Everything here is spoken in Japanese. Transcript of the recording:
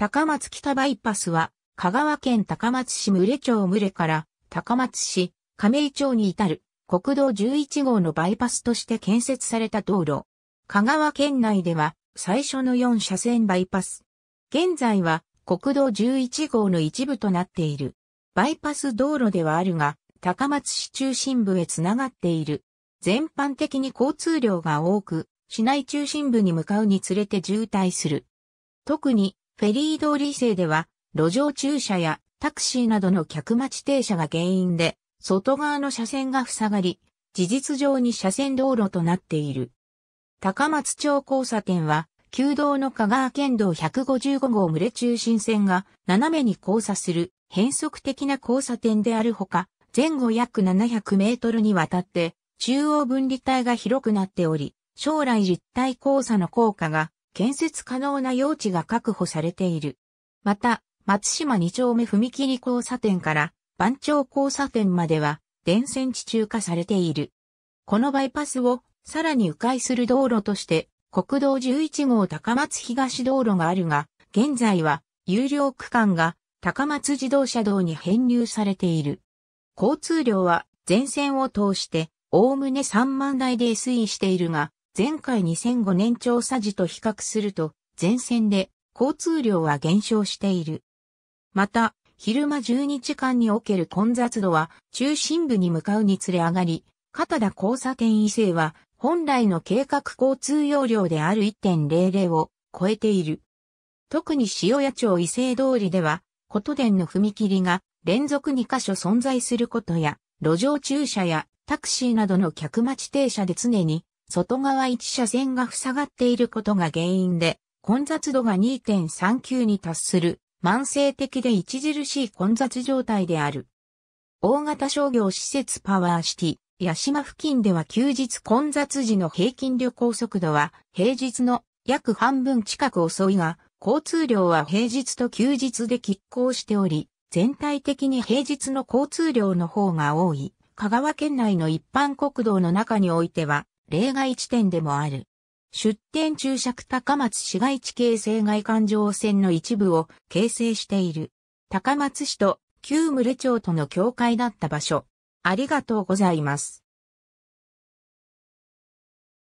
高松北バイパスは、香川県高松市群れ町群れから高松市亀井町に至る国道11号のバイパスとして建設された道路。香川県内では最初の4車線バイパス。現在は国道11号の一部となっている。バイパス道路ではあるが、高松市中心部へつながっている。全般的に交通量が多く、市内中心部に向かうにつれて渋滞する。特にフェリー通り制では、路上駐車やタクシーなどの客待ち停車が原因で、外側の車線が塞がり、事実上に車線道路となっている。高松町交差点は、旧道の香川県道155号群れ中心線が斜めに交差する変則的な交差点であるほか、前後約700メートルにわたって中央分離帯が広くなっており、将来立体交差の効果が建設可能な用地が確保されている。また、松島2丁目踏切交差点から番町交差点までは電線地中化されている。このバイパスをさらに迂回する道路として国道11号高松東道路があるが、現在は有料区間が高松自動車道に編入されている。交通量は全線を通して、おおむね3万台で推移しているが、前回2005年調査時と比較すると、全線で交通量は減少している。また、昼間12時間における混雑度は中心部に向かうにつれ上がり、片田交差点異性は本来の計画交通要領である1.00を超えている。特に塩谷町伊勢通りでは、琴電の踏切が連続2カ所存在することや、路上駐車やタクシーなどの客待ち停車で常に外側一車線が塞がっていることが原因で、混雑度が2.39に達する、慢性的で著しい混雑状態である。大型商業施設パワーシティ、八島付近では休日混雑時の平均旅行速度は平日の約半分近く遅いが、交通量は平日と休日で拮抗しており、全体的に平日の交通量の方が多い。香川県内の一般国道の中においては、例外地点でもある。出店注釈高松市街地形成外環状線の一部を形成している。高松市と旧牟礼町との境界だった場所。ありがとうございます。